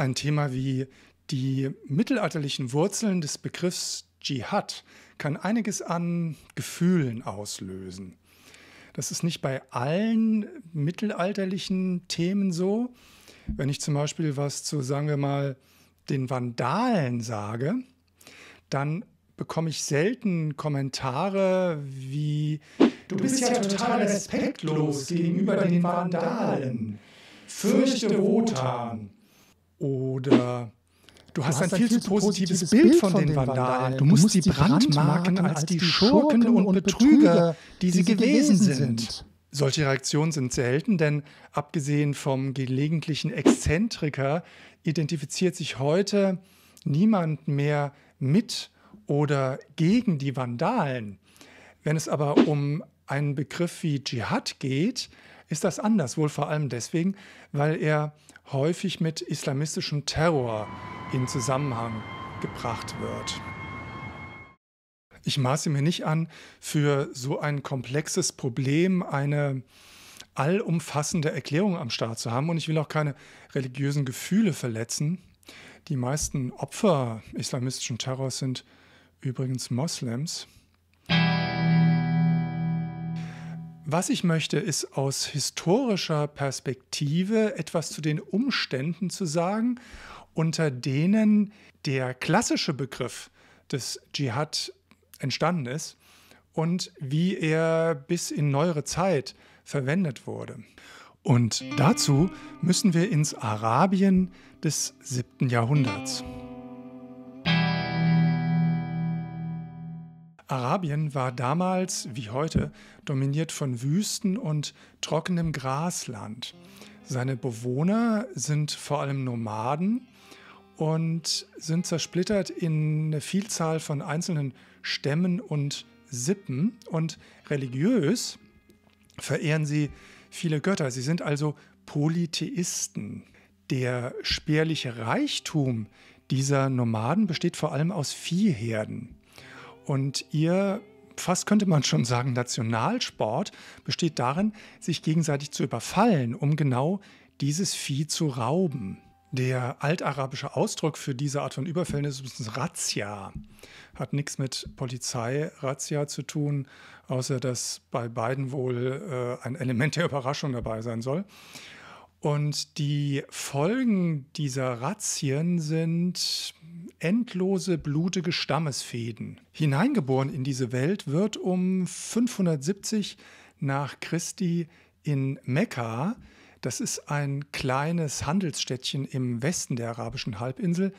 ein Thema wie die mittelalterlichen Wurzeln des Begriffs Dschihad kann einiges an Gefühlen auslösen. Das ist nicht bei allen mittelalterlichen Themen so. Wenn ich zum Beispiel was zu, sagen wir mal, den Vandalen sage, dann bekomme ich selten Kommentare wie, du bist ja total respektlos gegenüber den Vandalen. Fürchte Wotan. Oder du hast, du hast ein, viel, zu positives, positives Bild von, von den Vandalen. Du, musst sie brandmarken als die Schurken und Betrüger, die sie gewesen sind. Solche Reaktionen sind selten, denn abgesehen vom gelegentlichen Exzentriker identifiziert sich heute niemand mehr mit oder gegen die Vandalen. Wenn es aber um einen Begriff wie Dschihad geht, ist das anders, wohl vor allem deswegen, weil er häufig mit islamistischem Terror in Zusammenhang gebracht wird. Ich maße mir nicht an, für so ein komplexes Problem eine allumfassende Erklärung am Start zu haben und ich will auch keine religiösen Gefühle verletzen. Die meisten Opfer islamistischen Terrors sind übrigens Moslems. Was ich möchte, ist aus historischer Perspektive etwas zu den Umständen zu sagen, unter denen der klassische Begriff des Dschihad entstanden ist und wie er bis in neuere Zeit verwendet wurde. Und dazu müssen wir ins Arabien des 7. Jahrhunderts. Arabien war damals wie heute dominiert von Wüsten und trockenem Grasland. Seine Bewohner sind vor allem Nomaden und sind zersplittert in eine Vielzahl von einzelnen Stämmen und Sippen und religiös verehren sie viele Götter. Sie sind also Polytheisten. Der spärliche Reichtum dieser Nomaden besteht vor allem aus Viehherden. Und ihr, fast könnte man schon sagen, Nationalsport besteht darin, sich gegenseitig zu überfallen, um genau dieses Vieh zu rauben. Der altarabische Ausdruck für diese Art von Überfällen ist übrigens Razzia. Hat nichts mit Polizeirazzia zu tun, außer dass bei beiden wohl äh, ein Element der Überraschung dabei sein soll. Und die Folgen dieser Razzien sind endlose blutige Stammesfäden. Hineingeboren in diese Welt wird um 570 nach Christi in Mekka. Das ist ein kleines Handelsstädtchen im Westen der arabischen Halbinsel,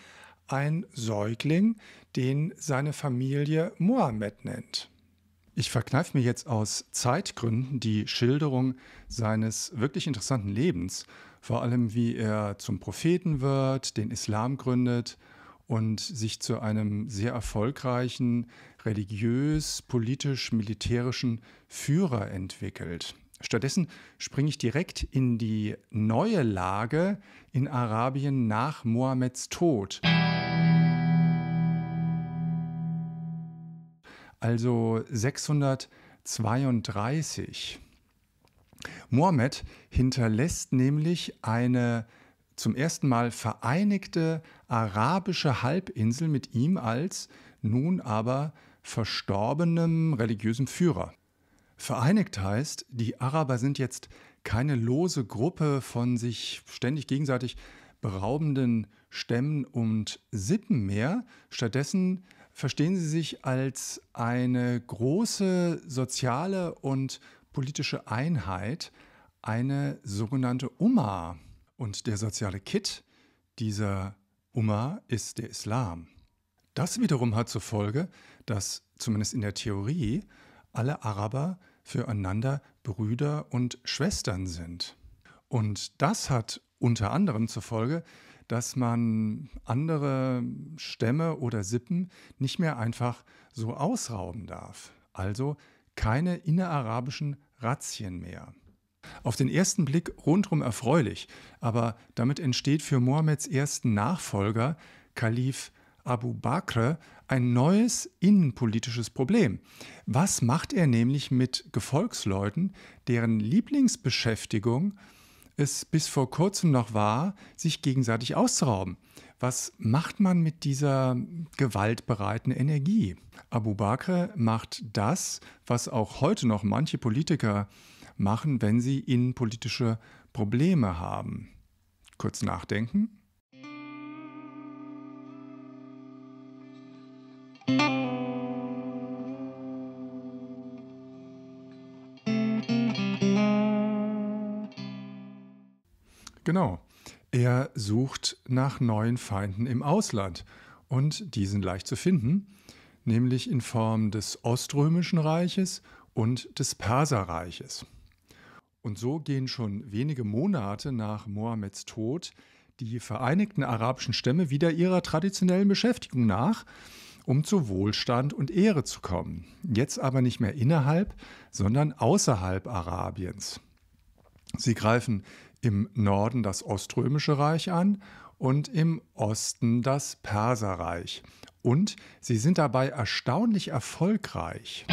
ein Säugling, den seine Familie Mohammed nennt. Ich verkneife mir jetzt aus Zeitgründen die Schilderung seines wirklich interessanten Lebens, vor allem wie er zum Propheten wird, den Islam gründet und sich zu einem sehr erfolgreichen religiös, politisch, militärischen Führer entwickelt. Stattdessen springe ich direkt in die neue Lage in Arabien nach Mohammeds Tod. also 632. Mohammed hinterlässt nämlich eine zum ersten Mal vereinigte arabische Halbinsel mit ihm als nun aber verstorbenem religiösen Führer. Vereinigt heißt, die Araber sind jetzt keine lose Gruppe von sich ständig gegenseitig beraubenden Stämmen und Sippen mehr. Stattdessen verstehen Sie sich als eine große soziale und politische Einheit, eine sogenannte Umma. Und der soziale Kitt dieser Umma ist der Islam. Das wiederum hat zur Folge, dass zumindest in der Theorie alle Araber füreinander Brüder und Schwestern sind. Und das hat unter anderem zur Folge, dass man andere Stämme oder Sippen nicht mehr einfach so ausrauben darf. Also keine innerarabischen Razzien mehr. Auf den ersten Blick rundum erfreulich, aber damit entsteht für Mohammeds ersten Nachfolger, Kalif Abu Bakr, ein neues innenpolitisches Problem. Was macht er nämlich mit Gefolgsleuten, deren Lieblingsbeschäftigung es bis vor kurzem noch war, sich gegenseitig auszurauben. Was macht man mit dieser gewaltbereiten Energie? Abu Bakr macht das, was auch heute noch manche Politiker machen, wenn sie innenpolitische Probleme haben. Kurz nachdenken. Genau. Er sucht nach neuen Feinden im Ausland und diesen leicht zu finden, nämlich in Form des Oströmischen Reiches und des Perserreiches. Und so gehen schon wenige Monate nach Mohammeds Tod die Vereinigten Arabischen Stämme wieder ihrer traditionellen Beschäftigung nach, um zu Wohlstand und Ehre zu kommen. Jetzt aber nicht mehr innerhalb, sondern außerhalb Arabiens. Sie greifen im Norden das Oströmische Reich an und im Osten das Perserreich. Und sie sind dabei erstaunlich erfolgreich.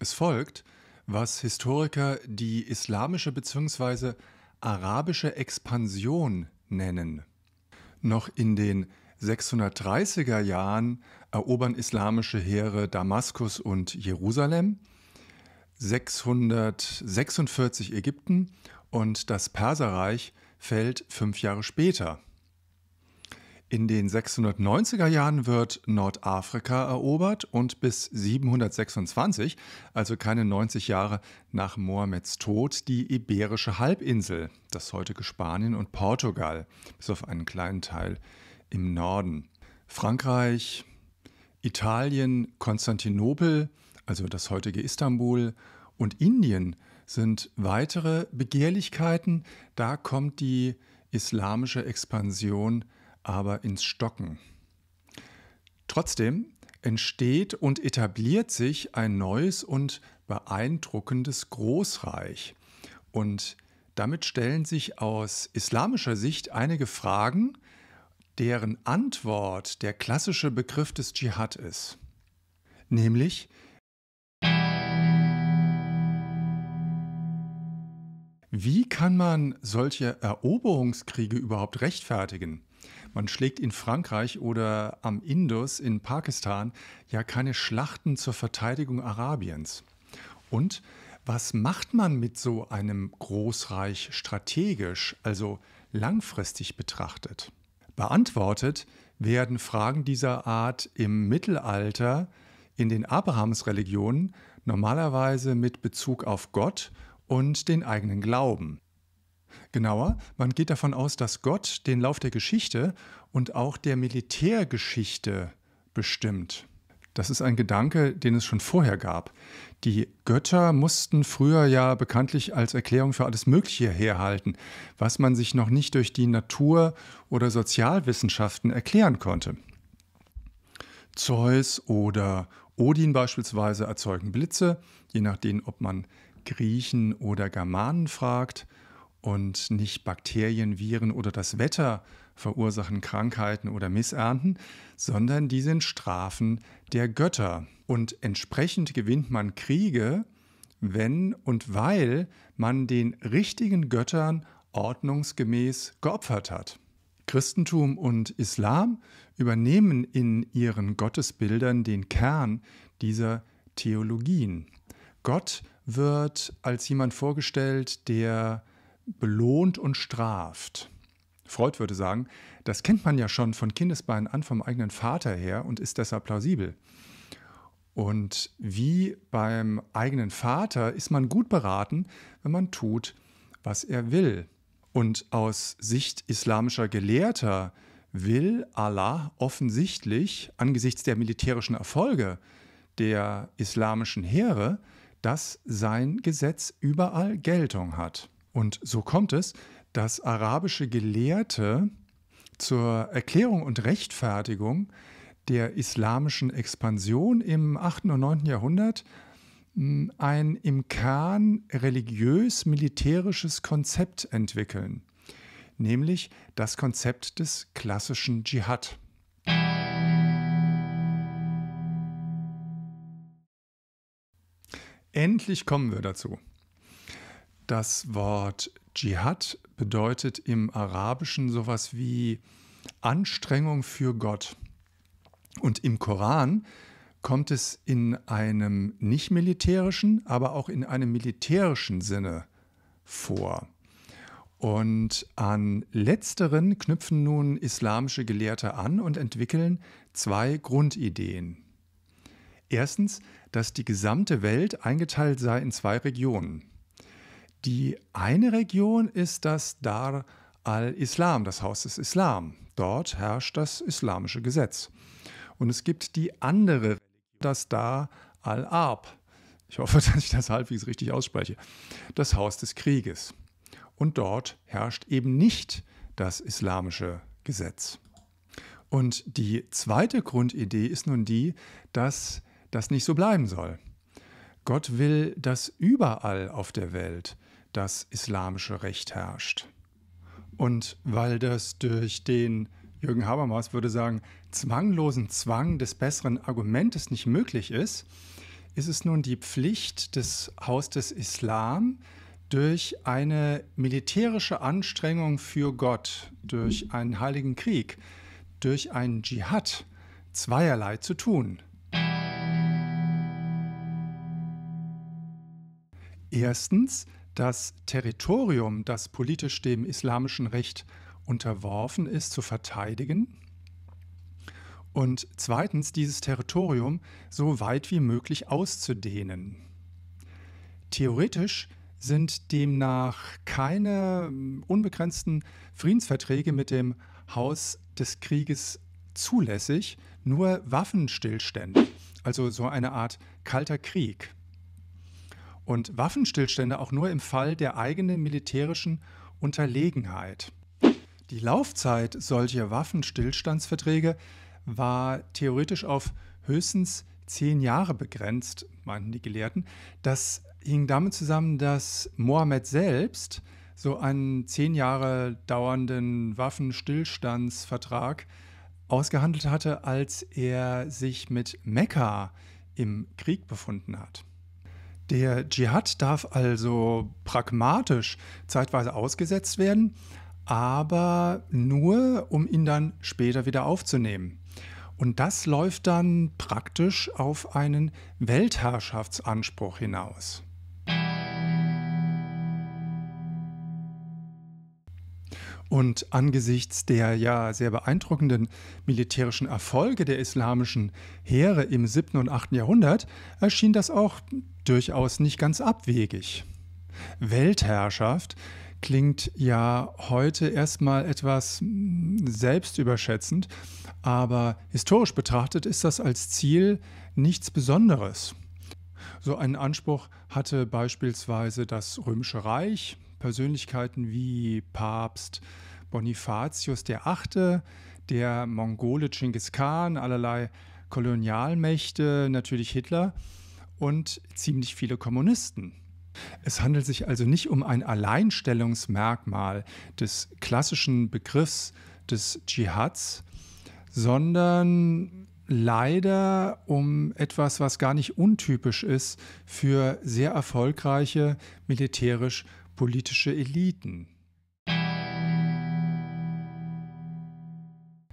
Es folgt, was Historiker die islamische bzw. arabische Expansion nennen. Noch in den 630er Jahren erobern islamische Heere Damaskus und Jerusalem 646 Ägypten und das Perserreich fällt fünf Jahre später. In den 690er Jahren wird Nordafrika erobert und bis 726, also keine 90 Jahre nach Mohammeds Tod, die iberische Halbinsel, das heutige Spanien und Portugal, bis auf einen kleinen Teil im Norden. Frankreich, Italien, Konstantinopel, also das heutige Istanbul und Indien sind weitere Begehrlichkeiten. Da kommt die islamische Expansion aber ins Stocken. Trotzdem entsteht und etabliert sich ein neues und beeindruckendes Großreich. Und damit stellen sich aus islamischer Sicht einige Fragen, deren Antwort der klassische Begriff des Dschihad ist. Nämlich, Wie kann man solche Eroberungskriege überhaupt rechtfertigen? Man schlägt in Frankreich oder am Indus in Pakistan ja keine Schlachten zur Verteidigung Arabiens. Und was macht man mit so einem Großreich strategisch, also langfristig betrachtet? Beantwortet werden Fragen dieser Art im Mittelalter in den Abrahamsreligionen normalerweise mit Bezug auf Gott und den eigenen Glauben. Genauer, man geht davon aus, dass Gott den Lauf der Geschichte und auch der Militärgeschichte bestimmt. Das ist ein Gedanke, den es schon vorher gab. Die Götter mussten früher ja bekanntlich als Erklärung für alles Mögliche herhalten, was man sich noch nicht durch die Natur- oder Sozialwissenschaften erklären konnte. Zeus oder Odin beispielsweise erzeugen Blitze, je nachdem, ob man Griechen oder Germanen fragt und nicht Bakterien, Viren oder das Wetter verursachen Krankheiten oder Missernten, sondern die sind Strafen der Götter. Und entsprechend gewinnt man Kriege, wenn und weil man den richtigen Göttern ordnungsgemäß geopfert hat. Christentum und Islam übernehmen in ihren Gottesbildern den Kern dieser Theologien. Gott wird als jemand vorgestellt, der belohnt und straft. Freud würde sagen, das kennt man ja schon von Kindesbeinen an vom eigenen Vater her und ist deshalb plausibel. Und wie beim eigenen Vater ist man gut beraten, wenn man tut, was er will. Und aus Sicht islamischer Gelehrter will Allah offensichtlich angesichts der militärischen Erfolge der islamischen Heere dass sein Gesetz überall Geltung hat. Und so kommt es, dass arabische Gelehrte zur Erklärung und Rechtfertigung der islamischen Expansion im 8. und 9. Jahrhundert hm, ein im Kern religiös-militärisches Konzept entwickeln, nämlich das Konzept des klassischen Dschihad. Endlich kommen wir dazu. Das Wort Dschihad bedeutet im Arabischen sowas wie Anstrengung für Gott. Und im Koran kommt es in einem nicht militärischen, aber auch in einem militärischen Sinne vor. Und an letzteren knüpfen nun islamische Gelehrte an und entwickeln zwei Grundideen. Erstens, dass die gesamte Welt eingeteilt sei in zwei Regionen. Die eine Region ist das Dar al-Islam, das Haus des Islam. Dort herrscht das islamische Gesetz. Und es gibt die andere Region, das Dar al-Arb. Ich hoffe, dass ich das halbwegs richtig ausspreche. Das Haus des Krieges. Und dort herrscht eben nicht das islamische Gesetz. Und die zweite Grundidee ist nun die, dass das nicht so bleiben soll. Gott will, dass überall auf der Welt das islamische Recht herrscht. Und weil das durch den, Jürgen Habermas würde sagen, zwanglosen Zwang des besseren Argumentes nicht möglich ist, ist es nun die Pflicht des Haus des Islam, durch eine militärische Anstrengung für Gott, durch einen heiligen Krieg, durch einen Dschihad zweierlei zu tun. Erstens, das Territorium, das politisch dem islamischen Recht unterworfen ist, zu verteidigen. Und zweitens, dieses Territorium so weit wie möglich auszudehnen. Theoretisch sind demnach keine hm, unbegrenzten Friedensverträge mit dem Haus des Krieges zulässig, nur Waffenstillstände, also so eine Art kalter Krieg und Waffenstillstände auch nur im Fall der eigenen militärischen Unterlegenheit. Die Laufzeit solcher Waffenstillstandsverträge war theoretisch auf höchstens zehn Jahre begrenzt, meinten die Gelehrten. Das hing damit zusammen, dass Mohammed selbst so einen zehn Jahre dauernden Waffenstillstandsvertrag ausgehandelt hatte, als er sich mit Mekka im Krieg befunden hat. Der Dschihad darf also pragmatisch zeitweise ausgesetzt werden, aber nur, um ihn dann später wieder aufzunehmen. Und das läuft dann praktisch auf einen Weltherrschaftsanspruch hinaus. Und angesichts der ja sehr beeindruckenden militärischen Erfolge der islamischen Heere im 7. und 8. Jahrhundert erschien das auch durchaus nicht ganz abwegig. Weltherrschaft klingt ja heute erstmal etwas hm, selbstüberschätzend, aber historisch betrachtet ist das als Ziel nichts Besonderes. So einen Anspruch hatte beispielsweise das Römische Reich Persönlichkeiten wie Papst Bonifatius VIII., der Mongole Genghis Khan, allerlei Kolonialmächte, natürlich Hitler und ziemlich viele Kommunisten. Es handelt sich also nicht um ein Alleinstellungsmerkmal des klassischen Begriffs des Dschihads, sondern leider um etwas, was gar nicht untypisch ist für sehr erfolgreiche militärisch politische Eliten.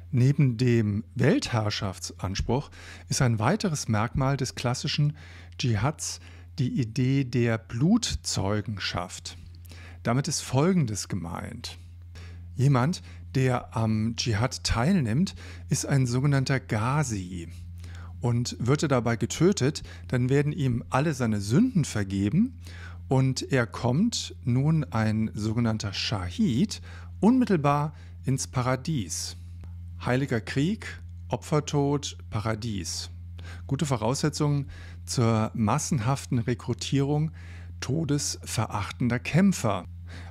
Neben dem Weltherrschaftsanspruch ist ein weiteres Merkmal des klassischen Dschihads die Idee der Blutzeugenschaft. Damit ist Folgendes gemeint. Jemand, der am Dschihad teilnimmt, ist ein sogenannter Ghazi. Und wird er dabei getötet, dann werden ihm alle seine Sünden vergeben und er kommt nun ein sogenannter Schahid unmittelbar ins Paradies. Heiliger Krieg, Opfertod, Paradies. Gute Voraussetzungen zur massenhaften Rekrutierung todesverachtender Kämpfer.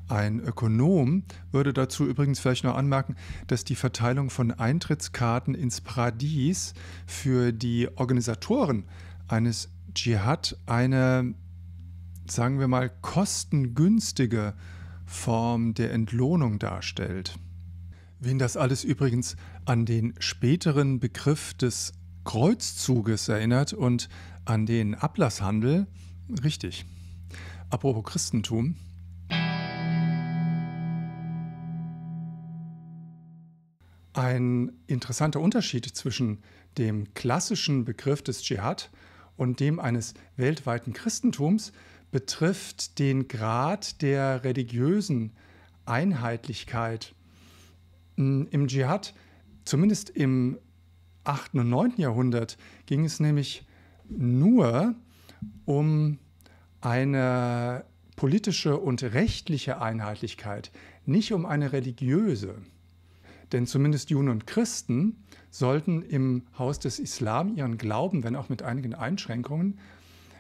Ein Ökonom würde dazu übrigens vielleicht noch anmerken, dass die Verteilung von Eintrittskarten ins Paradies für die Organisatoren eines Dschihad eine sagen wir mal, kostengünstige Form der Entlohnung darstellt. Wen das alles übrigens an den späteren Begriff des Kreuzzuges erinnert und an den Ablasshandel, richtig. Apropos Christentum. Ein interessanter Unterschied zwischen dem klassischen Begriff des Dschihad und dem eines weltweiten Christentums betrifft den Grad der religiösen Einheitlichkeit. Mm, Im Dschihad, zumindest im 8. und 9. Jahrhundert, ging es nämlich nur um eine politische und rechtliche Einheitlichkeit, nicht um eine religiöse. Denn zumindest Juden und Christen sollten im Haus des Islam ihren Glauben, wenn auch mit einigen Einschränkungen,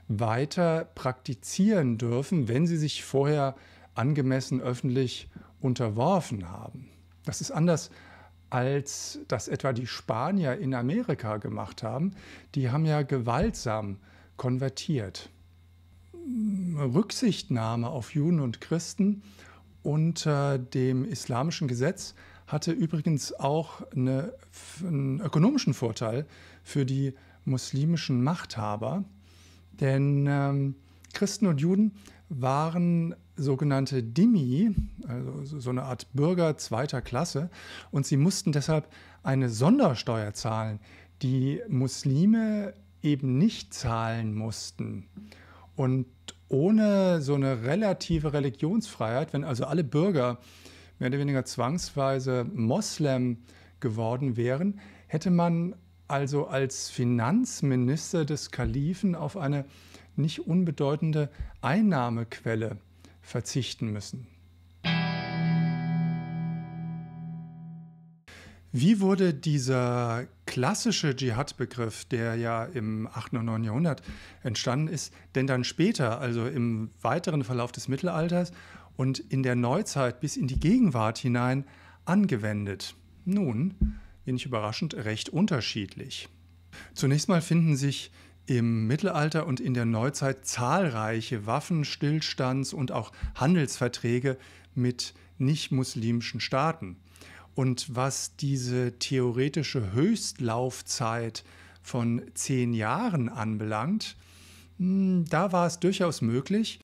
weiter praktizieren dürfen, wenn sie sich vorher angemessen öffentlich unterworfen haben. Das ist anders als das etwa die Spanier in Amerika gemacht haben. Die haben ja gewaltsam konvertiert. Rücksichtnahme auf Juden und Christen unter dem islamischen Gesetz hatte übrigens auch eine, einen ökonomischen Vorteil für die muslimischen Machthaber, denn ähm, Christen und Juden waren sogenannte Dimi, also so eine Art Bürger zweiter Klasse, und sie mussten deshalb eine Sondersteuer zahlen, die Muslime eben nicht zahlen mussten. Und ohne so eine relative Religionsfreiheit, wenn also alle Bürger mehr oder weniger zwangsweise Moslem geworden wären, hätte man also als Finanzminister des Kalifen auf eine nicht unbedeutende Einnahmequelle verzichten müssen. Wie wurde dieser klassische Dschihad-Begriff, der ja im 8. und 9. Jahrhundert entstanden ist, denn dann später, also im weiteren Verlauf des Mittelalters und in der Neuzeit bis in die Gegenwart hinein angewendet? Nun, wenig überraschend, recht unterschiedlich. Zunächst mal finden sich im Mittelalter und in der Neuzeit zahlreiche Waffenstillstands- und auch Handelsverträge mit nicht-muslimischen Staaten. Und was diese theoretische Höchstlaufzeit von zehn Jahren anbelangt, hm, da war es durchaus möglich,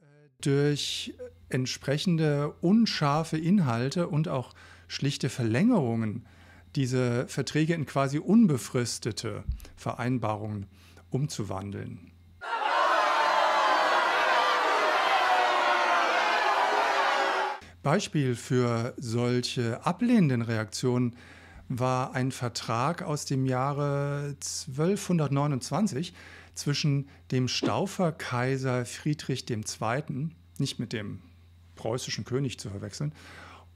äh, durch entsprechende unscharfe Inhalte und auch schlichte Verlängerungen äh, diese Verträge in quasi unbefristete Vereinbarungen umzuwandeln. Beispiel für solche ablehnenden Reaktionen war ein Vertrag aus dem Jahre 1229 zwischen dem Stauferkaiser Friedrich II., nicht mit dem preußischen König zu verwechseln,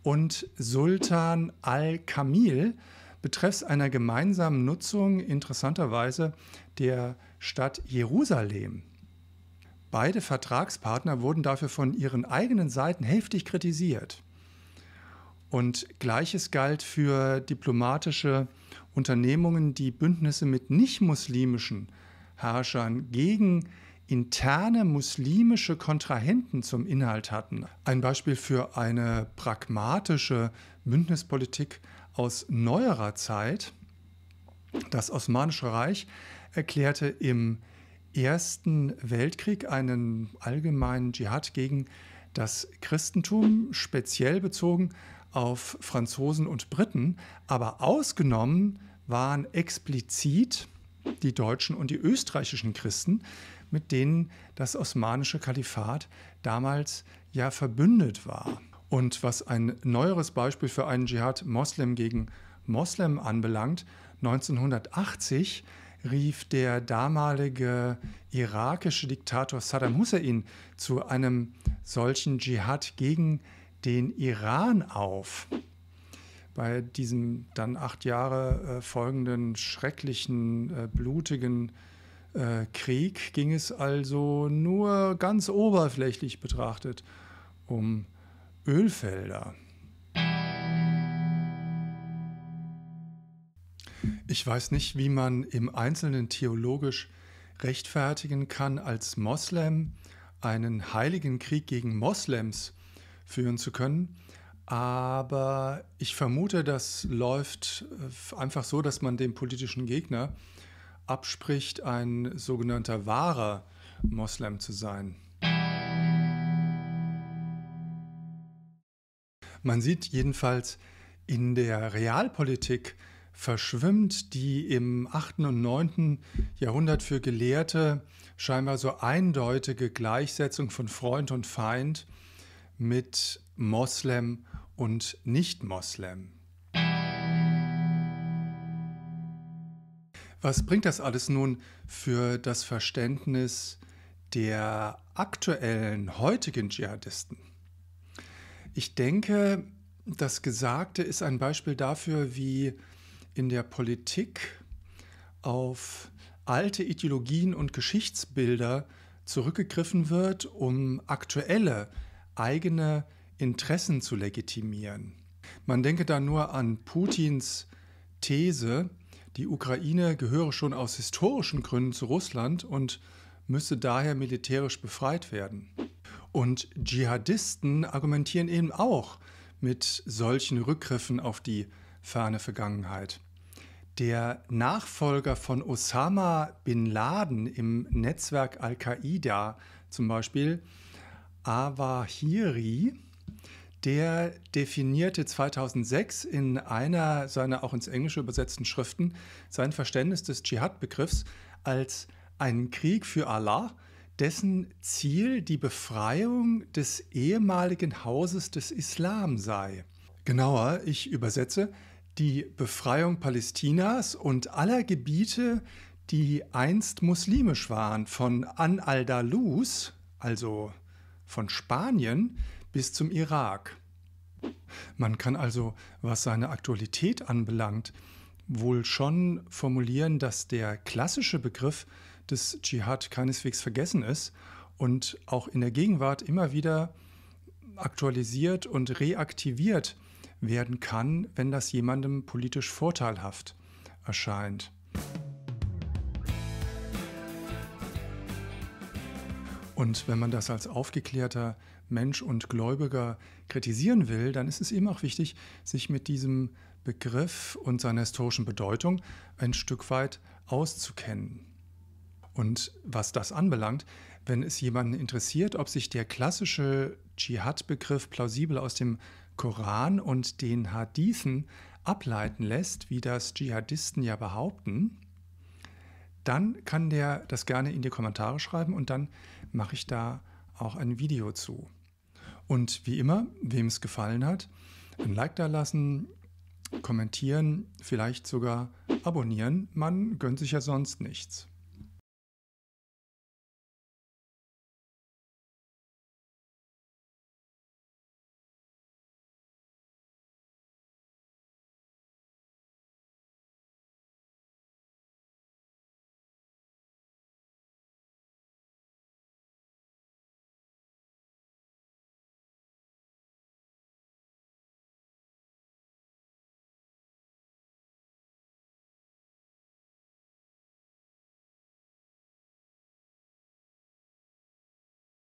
und Sultan al-Kamil betreffs einer gemeinsamen Nutzung interessanterweise der Stadt Jerusalem. Beide Vertragspartner wurden dafür von ihren eigenen Seiten heftig kritisiert. Und gleiches galt für diplomatische Unternehmungen, die Bündnisse mit nicht-muslimischen Herrschern gegen interne muslimische Kontrahenten zum Inhalt hatten. Ein Beispiel für eine pragmatische Bündnispolitik aus neuerer Zeit. Das Osmanische Reich erklärte im Ersten Weltkrieg einen allgemeinen Dschihad gegen das Christentum, speziell bezogen auf Franzosen und Briten, aber ausgenommen waren explizit die deutschen und die österreichischen Christen, mit denen das osmanische Kalifat damals ja verbündet war. Und was ein neueres Beispiel für einen Dschihad Moslem gegen Moslem anbelangt, 1980 rief der damalige irakische Diktator Saddam Hussein zu einem solchen Dschihad gegen den Iran auf. Bei diesem dann acht Jahre äh, folgenden schrecklichen, äh, blutigen äh, äh, Krieg ging es also nur ganz oberflächlich betrachtet um Ölfelder. Ich weiß nicht, wie man im Einzelnen theologisch rechtfertigen kann, als Moslem einen heiligen Krieg gegen Moslems führen zu können. Aber ich vermute, das läuft äh, einfach so, dass man dem politischen Gegner abspricht, ein sogenannter wahrer Moslem zu sein. Man sieht jedenfalls, in der Realpolitik verschwimmt die im 8. und 9. Jahrhundert für Gelehrte scheinbar so eindeutige Gleichsetzung von Freund und Feind mit Moslem und Nicht-Moslem. Was bringt das alles nun für das Verständnis der aktuellen, heutigen Dschihadisten? Ich denke, das Gesagte ist ein Beispiel dafür, wie in der Politik auf alte Ideologien und Geschichtsbilder zurückgegriffen wird, um aktuelle eigene Interessen zu legitimieren. Man denke da nur an Putins These, die Ukraine gehöre schon aus historischen Gründen zu Russland und müsse daher militärisch befreit werden. Und Dschihadisten argumentieren eben auch mit solchen Rückgriffen auf die ferne Vergangenheit. Der Nachfolger von Osama bin Laden im Netzwerk Al-Qaida zum Beispiel, Awahiri, der definierte 2006 in einer seiner auch ins Englische übersetzten Schriften sein Verständnis des Dschihad-Begriffs als einen Krieg für Allah, dessen Ziel die Befreiung des ehemaligen Hauses des Islam sei. Genauer, ich übersetze, die Befreiung Palästinas und aller Gebiete, die einst muslimisch waren, von An aldalus also von Spanien, bis zum Irak. Man kann also, was seine Aktualität anbelangt, wohl schon formulieren, dass der klassische Begriff des Dschihad keineswegs vergessen ist und auch in der Gegenwart immer wieder aktualisiert und reaktiviert werden kann, wenn das jemandem politisch vorteilhaft erscheint. Und wenn man das als aufgeklärter Mensch und Gläubiger kritisieren will, dann ist es eben auch wichtig, sich mit diesem Begriff und seiner historischen Bedeutung ein Stück weit auszukennen. Und was das anbelangt, wenn es jemanden interessiert, ob sich der klassische Dschihad-Begriff plausibel aus dem Koran und den Hadithen ableiten lässt, wie das Dschihadisten ja behaupten, dann kann der das gerne in die Kommentare schreiben und dann mache ich da auch ein Video zu. Und wie immer, wem es gefallen hat, ein Like da lassen, kommentieren, vielleicht sogar abonnieren. Man gönnt sich ja sonst nichts.